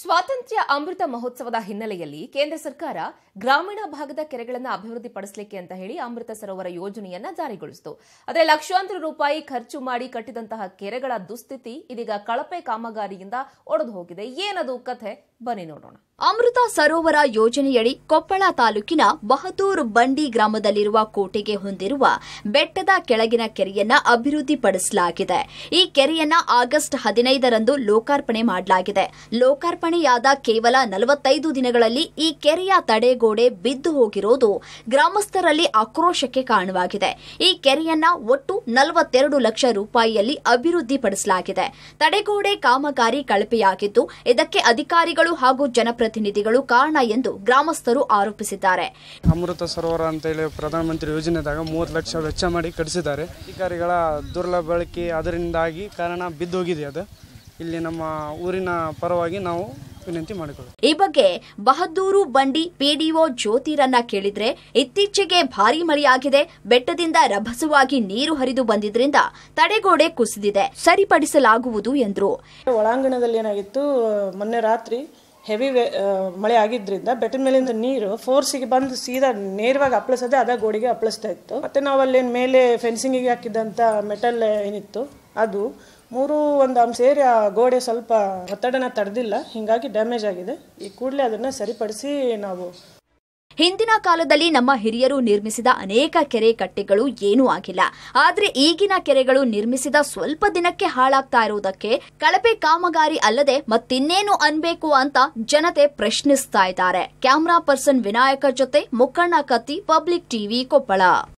ಸ್ವಾತಂತ್ರ್ಯ ಅಮೃತ ಮಹೋತ್ಸವದ ಹಿನ್ನೆಲೆಯಲ್ಲಿ ಕೇಂದ್ರ ಸರ್ಕಾರ ಗ್ರಾಮೀಣ ಭಾಗದ ಕೆರೆಗಳನ್ನು ಅಭಿವೃದ್ಧಿಪಡಿಸಲಿಕ್ಕೆ ಅಂತ ಹೇಳಿ ಅಮೃತ ಸರೋವರ ಯೋಜನೆಯನ್ನ ಜಾರಿಗೊಳಿಸಿತು ಅದೇ ಲಕ್ಷಾಂತರ ರೂಪಾಯಿ ಖರ್ಚು ಮಾಡಿ ಕಟ್ಟಿದಂತಹ ಕೆರೆಗಳ ದುಸ್ಥಿತಿ ಇದೀಗ ಕಳಪೆ ಕಾಮಗಾರಿಯಿಂದ ಒಡೆದು ಹೋಗಿದೆ ಏನದು ಕಥೆ ಬನ್ನಿ ನೋಡೋಣ ಅಮೃತ ಸರೋವರ ಯೋಜನೆಯಡಿ ಕೊಪ್ಪಳ ತಾಲೂಕಿನ ಬಹದೂರ್ ಬಂಡಿ ಗ್ರಾಮದಲ್ಲಿರುವ ಕೋಟೆಗೆ ಹೊಂದಿರುವ ಬೆಟ್ಟದ ಕೆಳಗಿನ ಕೆರೆಯನ್ನ ಅಭಿವೃದ್ಧಿಪಡಿಸಲಾಗಿದೆ ಈ ಕೆರೆಯನ್ನ ಆಗಸ್ಟ್ ಹದಿನೈದರಂದು ಲೋಕಾರ್ಪಣೆ ಮಾಡಲಾಗಿದೆ ಲೋಕಾರ್ಪಣೆ ಲೋಕಾರ್ಪಣೆಯಾದ ಕೇವಲ ನಲವತ್ತೈದು ದಿನಗಳಲ್ಲಿ ಈ ಕೆರೆಯ ತಡೆಗೋಡೆ ಬಿದ್ದು ಹೋಗಿರೋದು ಗ್ರಾಮಸ್ಥರಲ್ಲಿ ಆಕ್ರೋಶಕ್ಕೆ ಕಾರಣವಾಗಿದೆ ಈ ಕೆರೆಯನ್ನ ಒಟ್ಟು ನಲವತ್ತೆರಡು ಲಕ್ಷ ರೂಪಾಯಿಯಲ್ಲಿ ಅಭಿವೃದ್ಧಿಪಡಿಸಲಾಗಿದೆ ತಡೆಗೋಡೆ ಕಾಮಗಾರಿ ಕಳಪೆಯಾಗಿದ್ದು ಇದಕ್ಕೆ ಅಧಿಕಾರಿಗಳು ಹಾಗೂ ಜನಪ್ರತಿನಿಧಿಗಳು ಕಾರಣ ಎಂದು ಗ್ರಾಮಸ್ಥರು ಆರೋಪಿಸಿದ್ದಾರೆ ಅಮೃತ ಸರೋವರ ಹೇಳಿ ಪ್ರಧಾನಮಂತ್ರಿ ಯೋಜನೆದಾಗ ಮೂವತ್ತು ಲಕ್ಷ ವೆಚ್ಚ ಮಾಡಿ ಕಟ್ಟಿಸಿದ್ದಾರೆ ಅಧಿಕಾರಿಗಳ ದುರ್ಲಭ ಅದರಿಂದಾಗಿ ಕಾರಣ ಬಿದ್ದೋಗಿದೆ ಅದು ಇಲ್ಲಿ ನಮ್ಮ ಊರಿನ ಪರವಾಗಿ ನಾವು ವಿನಂತಿ ಮಾಡಿಕೊಳ್ಳೋಣ ಈ ಬಗ್ಗೆ ಬಹದ್ದೂರು ಬಂಡಿ ಪಿಡಿಒ ಜ್ಯೋತಿರನ್ನ ಕೇಳಿದ್ರೆ ಇತ್ತೀಚೆಗೆ ಭಾರಿ ಮಳೆಯಾಗಿದೆ ಬೆಟ್ಟದಿಂದ ರಭಸವಾಗಿ ನೀರು ಹರಿದು ಬಂದಿದ್ರಿಂದ ತಡೆಗೋಡೆ ಕುಸಿದಿದೆ ಸರಿಪಡಿಸಲಾಗುವುದು ಎಂದರು ಒಳಾಂಗಣದಲ್ಲಿ ಏನಾಗಿತ್ತು ಮೊನ್ನೆ ರಾತ್ರಿ ಹೆವಿ ಮಳೆ ಆಗಿದ್ದರಿಂದ ಬೆಟ್ಟದ ಮೇಲಿಂದ ನೀರು ಫೋರ್ಸಿಗೆ ಬಂದು ಸೀದಾ ನೇರವಾಗಿ ಅಪ್ಳಿಸದೆ ಅದ ಗೋಡೆಗೆ ಅಪ್ಪಳಿಸ್ತಾ ಇತ್ತು ಮತ್ತೆ ನಾವು ಅಲ್ಲಿ ಮೇಲೆ ಫೆನ್ಸಿಂಗಿಗೆ ಹಾಕಿದಂತ ಮೆಟಲ್ ಏನಿತ್ತು ಅದು ಮೂರು ಒಂದು ಅಂಶ ಸೇರಿ ಆ ಗೋಡೆ ಸ್ವಲ್ಪ ಒತ್ತಡನ ತಡೆದಿಲ್ಲ ಹಿಂಗಾಗಿ ಡ್ಯಾಮೇಜ್ ಆಗಿದೆ ಈ ಕೂಡಲೇ ಅದನ್ನ ಸರಿಪಡಿಸಿ ನಾವು ಹಿಂದಿನ ಕಾಲದಲ್ಲಿ ನಮ್ಮ ಹಿರಿಯರು ನಿರ್ಮಿಸಿದ ಅನೇಕ ಕೆರೆ ಕಟ್ಟೆಗಳು ಏನೂ ಆಗಿಲ್ಲ ಆದರೆ ಈಗಿನ ಕೆರೆಗಳು ನಿರ್ಮಿಸಿದ ಸ್ವಲ್ಪ ದಿನಕ್ಕೆ ಹಾಳಾಗ್ತಾ ಇರುವುದಕ್ಕೆ ಕಳಪೆ ಕಾಮಗಾರಿ ಅಲ್ಲದೆ ಮತ್ತಿನ್ನೇನು ಅನ್ಬೇಕು ಅಂತ ಜನತೆ ಪ್ರಶ್ನಿಸ್ತಾ ಇದ್ದಾರೆ ಕ್ಯಾಮರಾ ಪರ್ಸನ್ ವಿನಾಯಕ ಜೊತೆ ಮುಕ್ಕಣ್ಣ ಕತ್ತಿ ಪಬ್ಲಿಕ್ ಟಿವಿ ಕೊಪ್ಪಳ